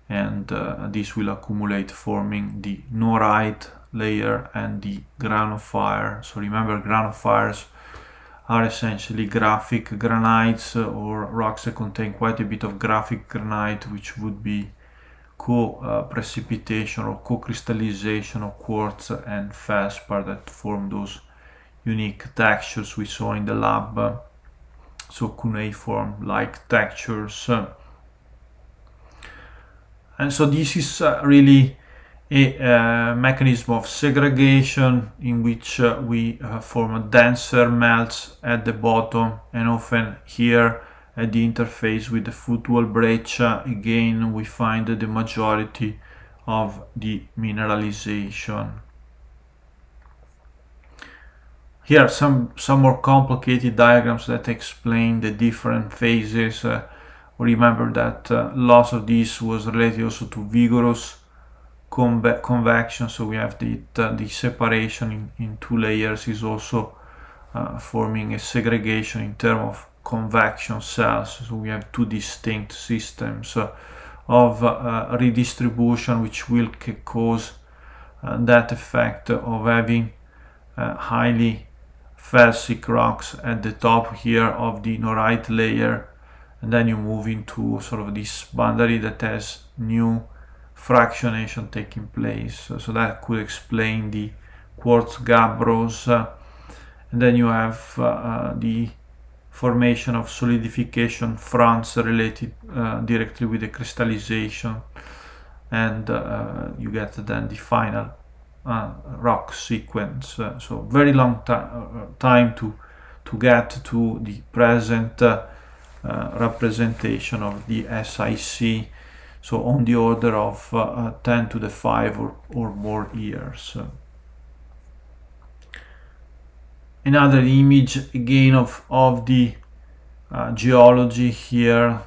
and uh, this will accumulate forming the norite layer and the granophyre so remember granophyres are essentially graphic granites uh, or rocks that contain quite a bit of graphic granite which would be co-precipitation uh, or co-crystallization of quartz and feldspar that form those unique textures we saw in the lab so cuneiform like textures and so this is uh, really a uh, mechanism of segregation in which uh, we uh, form denser melts at the bottom and often here at the interface with the footwall breccia again we find the majority of the mineralization. Here are some, some more complicated diagrams that explain the different phases. Uh, remember that uh, loss of this was related also to vigorous conve convection, so we have the, the separation in, in two layers is also uh, forming a segregation in terms of convection cells. So we have two distinct systems uh, of uh, redistribution which will cause uh, that effect of having uh, highly felsic rocks at the top here of the norite layer and then you move into sort of this boundary that has new fractionation taking place so, that could explain the quartz gabbros uh, and then you have uh, the formation of solidification fronts related uh, directly with the crystallization and uh, uh, you get then the final uh, rock sequence uh, so very long uh, time to to get to the present representation of the SIC so on the order of 10 to the 5 or, or more years another image again of, of the uh, geology here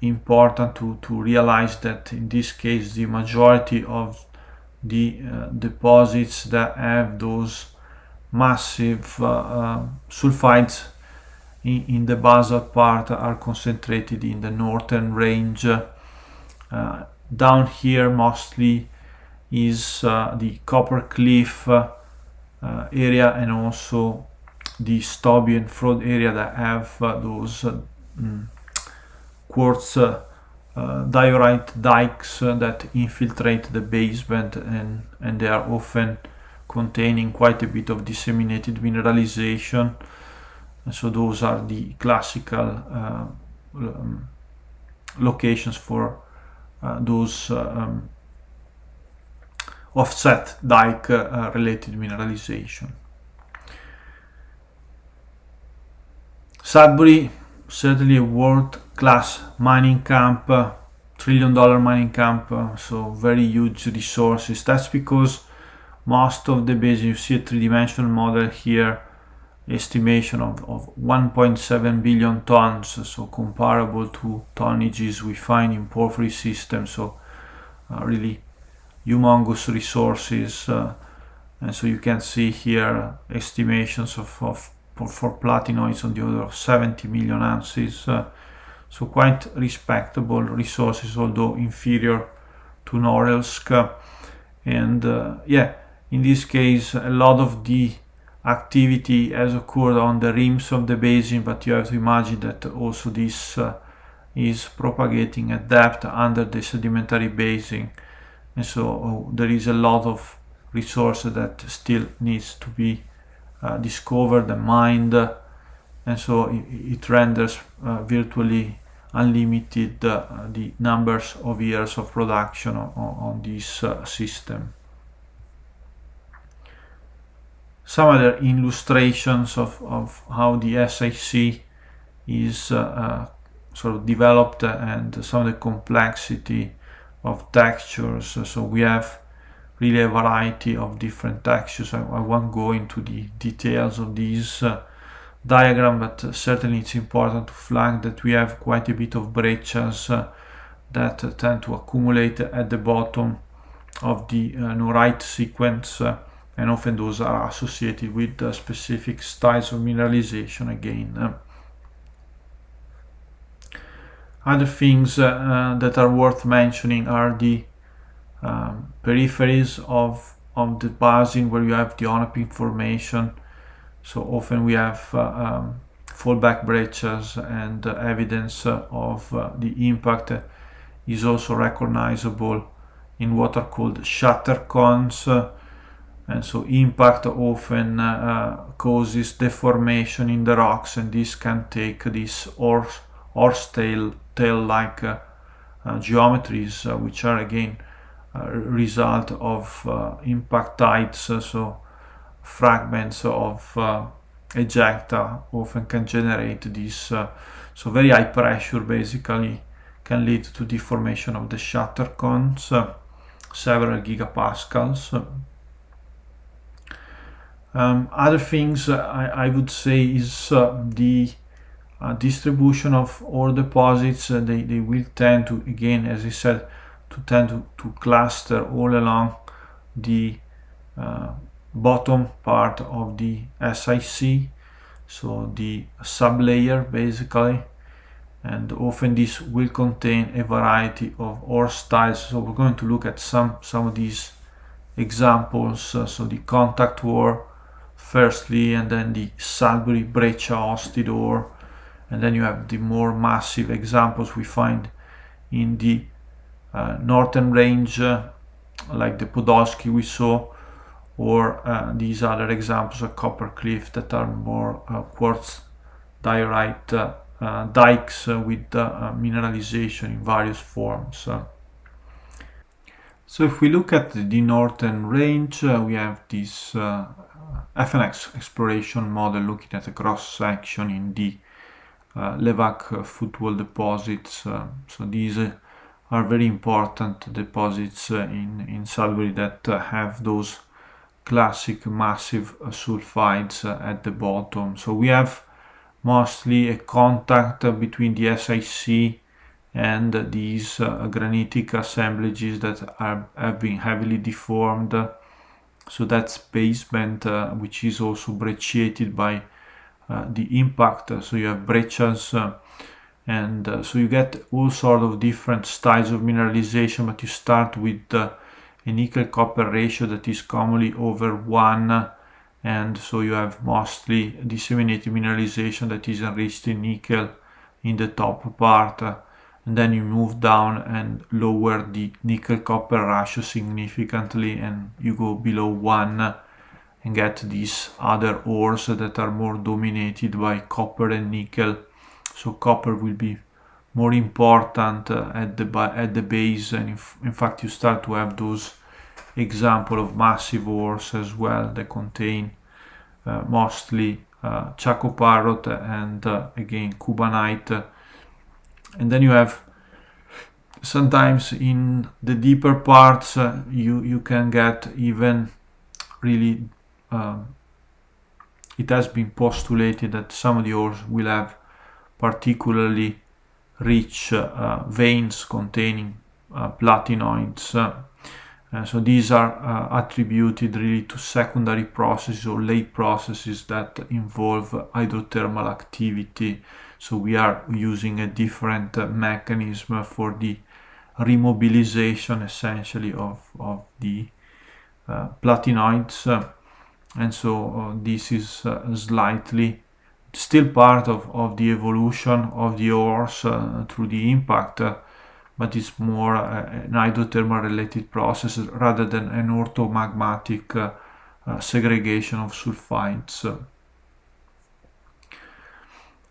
important to, to realize that in this case the majority of the uh, deposits that have those massive uh, uh sulfides in, in, the basalt part are concentrated in the northern range uh, down here mostly is uh, the copper cliff area and also the and fraud area that have uh, those uh, mm, quartz uh, diorite dikes that infiltrate the basement and, and they are often containing quite a bit of disseminated mineralization. And so those are the classical uh, um, locations for uh, those um, offset dike related mineralization. Sudbury, certainly a world-class mining camp, uh, trillion-dollar mining camp, uh, so very huge resources. That's because most of the basin, you see a three-dimensional model here, estimation of, of 1.7 billion tons, so comparable to tonnages we find in porphyry systems, so uh, really humongous resources. Uh, and so you can see here uh, estimations of, of for, for platinum is on the order of 70 million ounces. Uh, so quite respectable resources, although inferior to Norilsk. And uh, yeah, in this case, a lot of the activity has occurred on the rims of the basin, but you have to imagine that also this uh, is propagating a depth under the sedimentary basin. And so oh, there is a lot of resource that still needs to be uh, discover the mind and so it, it renders uh, virtually unlimited uh, the numbers of years of production on, on this uh, system. Some other illustrations of, of how the SIC is sort of developed and some of the complexity of textures. So we have really a variety of different textures. I, I won't go into the details of this uh, diagram, but uh, certainly it's important to flag that we have quite a bit of breaches uh, that uh, tend to accumulate at the bottom of the uh, norite sequence, uh, and often those are associated with uh, specific styles of mineralization again. Other things that are worth mentioning are the um, peripheries of of the basin where you have the onoping formation. So often we have uh, um, fallback breaches and uh, evidence uh, of uh, the impact is also recognizable in what are called shatter cones. Uh, and so impact often uh, causes deformation in the rocks and this can take these horse, horse tail, tail like geometries which are again uh, result of uh, impact types, uh, so fragments of ejecta often can generate this. so very high pressure basically can lead to deformation of the shatter cones, several gigapascals. Um, other things I, I, would say is uh, the uh, distribution of ore deposits. Uh, they, they will tend to, again, as I said, to tend to, to cluster all along the uh, bottom part of the SIC so the sublayer basically and often this will contain a variety of ore styles so we're going to look at some some of these examples uh, so the contact ore firstly and then the Sudbury breccia hosted ore and then you have the more massive examples we find in the uh, northern range uh, like the Podolsky we saw or uh, these other examples of copper cliff that are more quartz diorite dikes with mineralization in various forms. So if we look at the northern range, uh, we have this uh, FNX exploration model looking at a cross section in the uh, Levac footwall deposits. so these are very important deposits uh, in, in Sudbury that uh, have those classic massive sulfides uh, at the bottom. So we have mostly a contact between the SIC and these uh, granitic assemblages that are, have been heavily deformed. So that's basement, uh, which is also brecciated by uh, the impact. So you have breccias and uh, so you get all sort of different styles of mineralization but you start with uh, a nickel copper ratio that is commonly over one and so you have mostly disseminated mineralization that is enriched in nickel in the top part and then you move down and lower the nickel copper ratio significantly and you go below one and get these other ores that are more dominated by copper and nickel so copper will be more important uh, at the at the base and if, in fact you start to have those example of massive ores as well that contain uh, mostly uh, Parrot and uh, again cubanite and then you have sometimes in the deeper parts uh, you you can get even really um, it has been postulated that some of the ores will have particularly rich uh, veins containing uh, platinoids. Uh, so these are attributed really to secondary processes or late processes that involve hydrothermal activity. So we are using a different mechanism for the remobilization essentially of, of the uh, platinoids uh, and so uh, this is slightly still part of, of the evolution of the ores uh, through the impact, uh, but it's more uh, an idothermal related process rather than an orthomagmatic uh, uh, segregation of sulfides.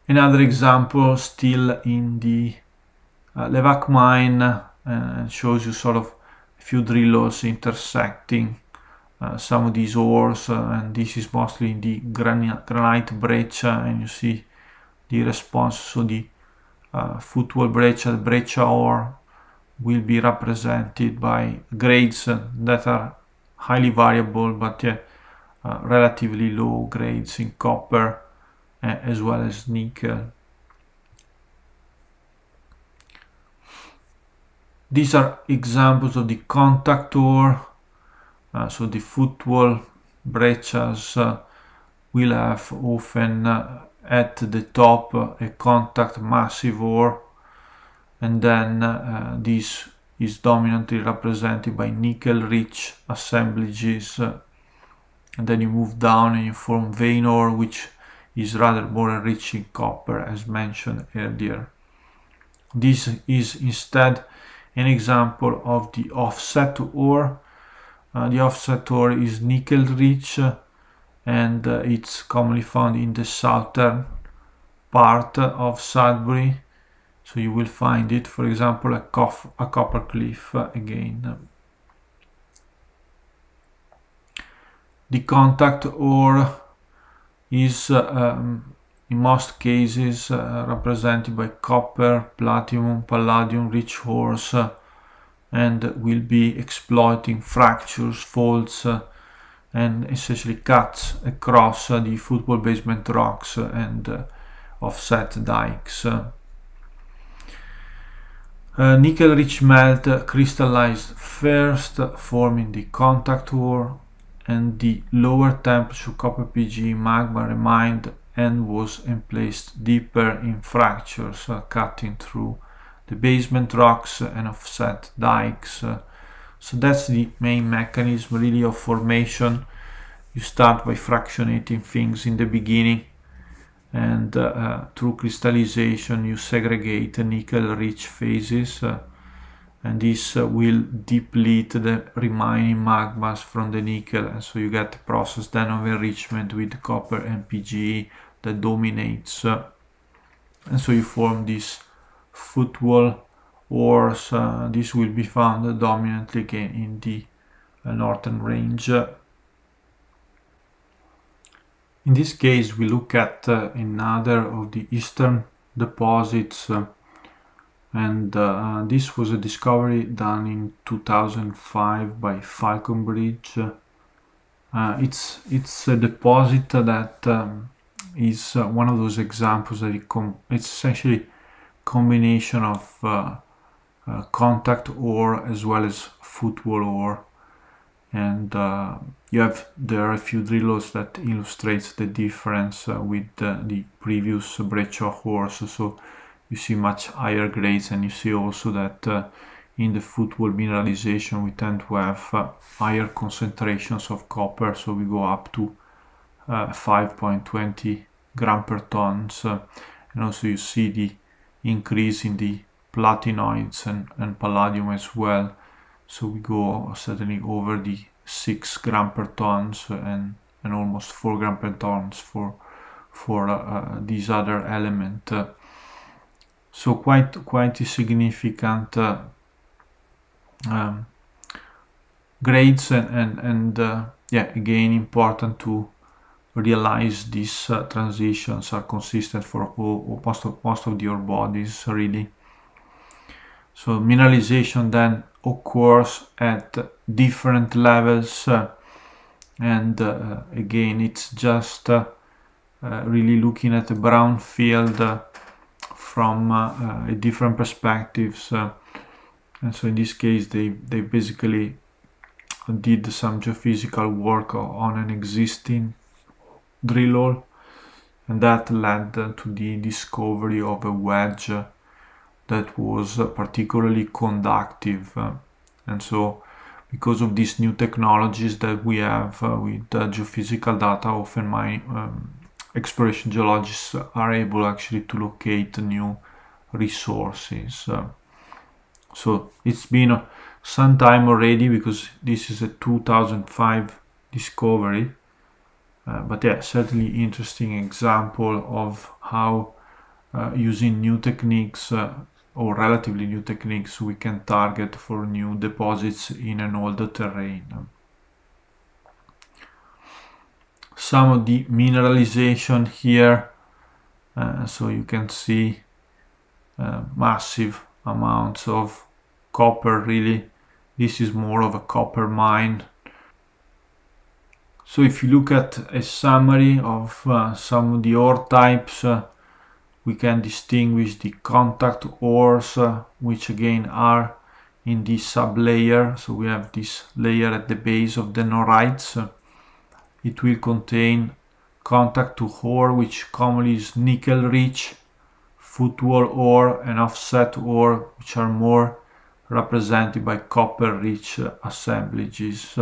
Another example still in the uh, Levac mine shows you sort of a few drill holes intersecting uh, some of these ores uh, and this is mostly in the granite breccia and you see the response so the uh, footwall breccia, the breccia ore will be represented by grades that are highly variable but uh, relatively low grades in copper uh, as well as nickel. These are examples of the contact ore uh, so the footwall breccias uh, will have often uh, at the top a contact massive ore and then uh, this is dominantly represented by nickel-rich assemblages uh, and then you move down and you form vein ore which is rather more rich in copper as mentioned earlier. This is instead an example of the offset ore uh, the offset ore is nickel rich and uh, it's commonly found in the southern part of Sudbury so you will find it for example a, cof, a copper cliff uh, again the contact ore is um, in most cases uh, represented by copper, platinum, palladium, rich ores, uh, and will be exploiting fractures, faults, uh, and essentially cuts across uh, the football basement rocks uh, and offset dikes. Uh, nickel rich melt crystallized first, forming the contact ore, and the lower temperature copper PG magma remained and was emplaced deeper in fractures, uh, cutting through the basement rocks and offset dikes. So that's the main mechanism really of formation. You start by fractionating things in the beginning and uh, uh, through crystallization you segregate nickel-rich phases uh, and this uh, will deplete the remaining magmas from the nickel and so you get the process then of enrichment with copper and PGE that dominates and so you form this football wars. Uh, this will be found dominantly again in the uh, northern range. In this case, we look at uh, another of the eastern deposits, uh, and uh, this was a discovery done in 2005 by Falconbridge. it's it's a deposit that um, is one of those examples that it it's essentially combination of uh, uh, contact ore as well as footwall ore, and uh, you have there are a few holes that illustrates the difference uh, with the previous Breccia horse so you see much higher grades and you see also that uh, in the footwall mineralization we tend to have higher concentrations of copper so we go up to 5.20 gram per tons and also you see the increase in the platinoids and, and palladium as well. So we go certainly over the 6 gram per tons and, and almost 4 gram per tons for, for uh, uh these other element. Uh, so quite, quite a significant uh, um, grades and, and, and uh, yeah, again important to realize these uh, transitions are consistent for all, most, of, most of your bodies really. So mineralization then occurs at different levels uh, and uh, again it's just uh, uh, really looking at the brown field uh, from a different perspectives and so in this case they, they basically did some geophysical work on an existing hole, and that led to the discovery of a wedge that was particularly conductive and so because of these new technologies that we have uh, with uh, geophysical data often my um, exploration geologists are able actually to locate new resources uh, so it's been uh, some time already because this is a 2005 discovery uh, but yeah, certainly interesting example of how uh, using new techniques uh, or relatively new techniques we can target for new deposits in an older terrain. Some of the mineralization here, uh, so you can see uh, massive amounts of copper really. This is more of a copper mine so if you look at a summary of uh, some of the ore types, uh, we can distinguish the contact ores, uh, which again are in this sublayer. So we have this layer at the base of the norites. It will contain contact to ore, which commonly is nickel-rich, footwall ore and offset ore, which are more represented by copper-rich uh, assemblages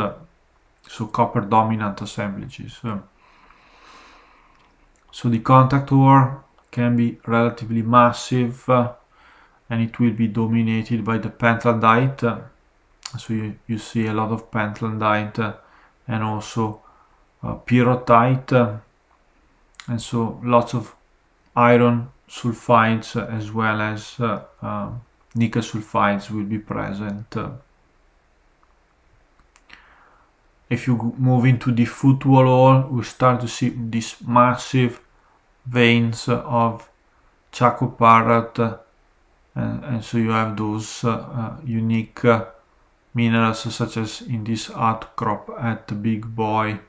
so copper dominant assemblages. So the contact ore can be relatively massive uh, and it will be dominated by the pentlandite. so you, you see a lot of pentlandite and also uh, pyrotite and so lots of iron sulfides as well as uh, uh, nickel sulfides will be present if you move into the footwall, we start to see these massive veins of chacoparrot, uh, and, and so you have those uh, uh unique uh, minerals such as in this outcrop at Big Boy.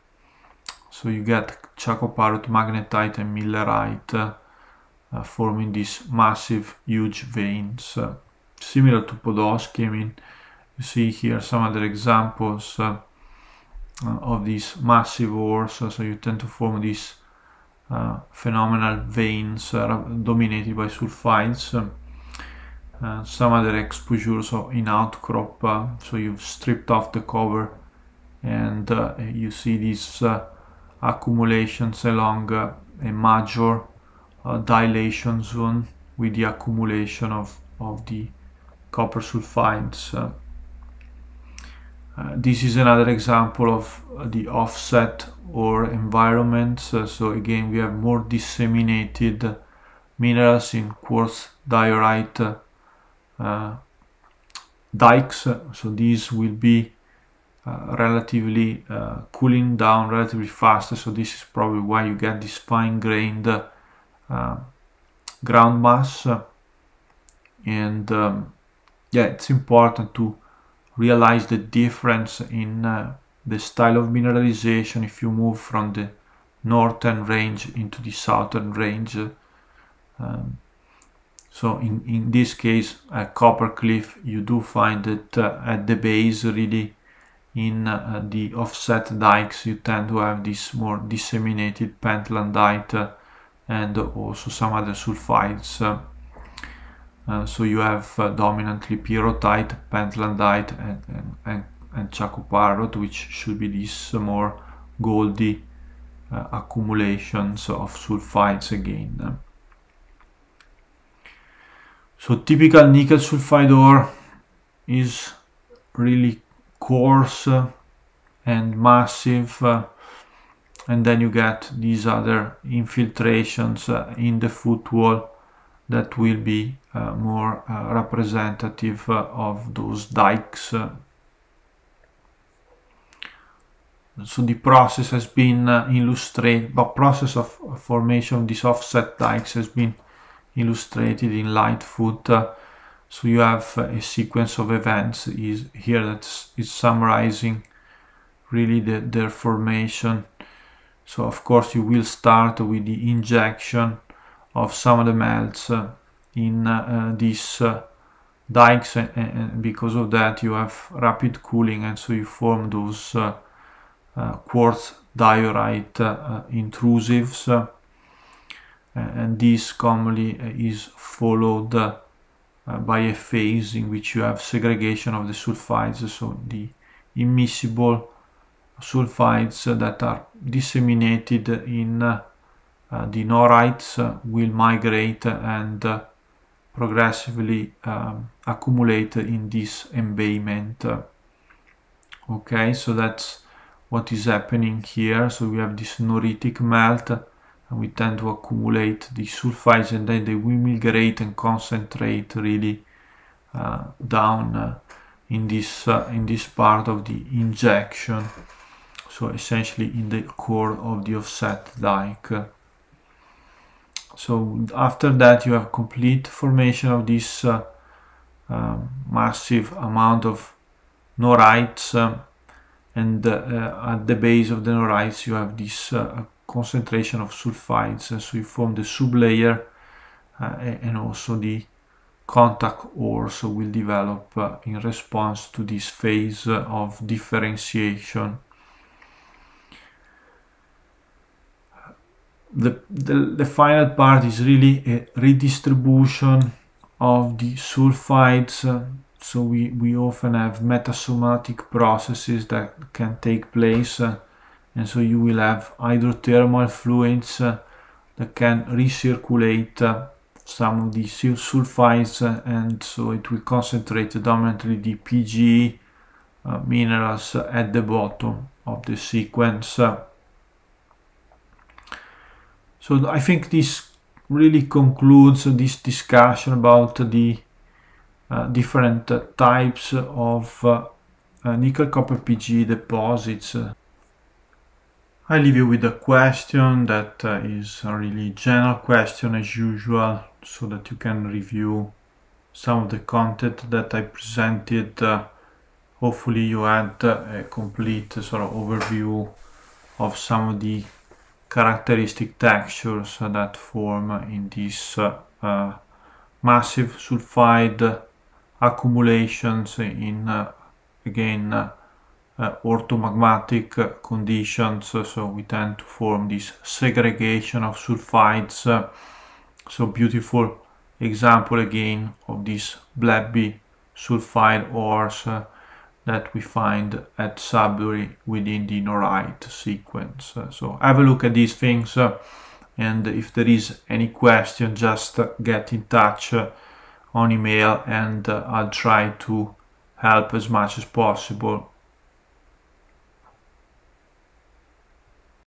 So you get chacoparrot, magnetite and millerite uh, forming these massive huge veins. Uh, similar to Podolsky, I mean, you see here some other examples. Uh, uh, of these massive ores, so, you tend to form these uh, phenomenal veins dominated by sulfides. Um, uh, some other exposures in outcrop, uh, so you've stripped off the cover and uh, you see these uh, accumulations along a major dilation zone with the accumulation of, of the copper sulfides. Uh, this is another example of uh, the offset or environment. So, so again, we have more disseminated minerals in quartz diorite uh, dikes. So these will be uh, relatively uh, cooling down relatively fast. So this is probably why you get this fine-grained uh, ground mass. And um, yeah, it's important to realize the difference in uh, the style of mineralization if you move from the northern range into the southern range. Um, so in, in this case, a Copper Cliff, you do find it uh, at the base really in uh, the offset dikes you tend to have this more disseminated pentlandite uh, and also some other sulfides uh, uh, so you have uh, dominantly pyrotite, pentlandite, and, and, and, and chacoparrot, which should be these more goldy uh, accumulations of sulfides again. So typical nickel sulfide ore is really coarse and massive and then you get these other infiltrations in the footwall that will be uh, more uh, representative uh, of those dikes. So the process has been illustrated, the process of formation of these offset dikes has been illustrated in Lightfoot. So you have a sequence of events is here that is summarizing really the, their formation. So of course you will start with the injection of some of the melts in uh, these uh, dikes and, eh, and, eh, eh, because of that you have rapid cooling and so you form those uh, uh, quartz diorite intrusives and this commonly is followed by a phase in which you have segregation of the sulfides so the immiscible sulfides that are disseminated in uh, the norites uh, will migrate and progressively um, accumulate in this embayment. Okay, so that's what is happening here. So we have this noritic melt and we tend to accumulate the sulfides and then they will migrate and concentrate really uh, down uh, in this uh, in this part of the injection so essentially in the core of the offset dike uh, so after that you have complete formation of this uh, uh, massive amount of norites um, and uh, uh, at the base of the norites you have this uh, concentration of sulfides and so you form the sublayer and also the contact ores will develop in response to this phase of differentiation the, the, the final part is really a redistribution of the sulfides uh, so we, we often have metasomatic processes that can take place uh, and so you will have hydrothermal fluids uh, that can recirculate some of the sulfides and so it will concentrate dominantly the PGE minerals at the bottom of the sequence. So I think this really concludes this discussion about the uh, different uh, types of uh, uh nickel copper PG deposits. I leave you with a question that uh, is a really general question as usual so that you can review some of the content that I presented. hopefully you had uh, a complete sort of overview of some of the characteristic textures that form in these uh, massive sulfide accumulations in uh, again uh, uh, orthomagmatic conditions so we tend to form this segregation of sulfides so beautiful example again of these blebby sulfide ores that we find at Sudbury within the norite sequence. Uh, so have a look at these things uh, and if there is any question just get in touch uh, on email and I'll try to help as much as possible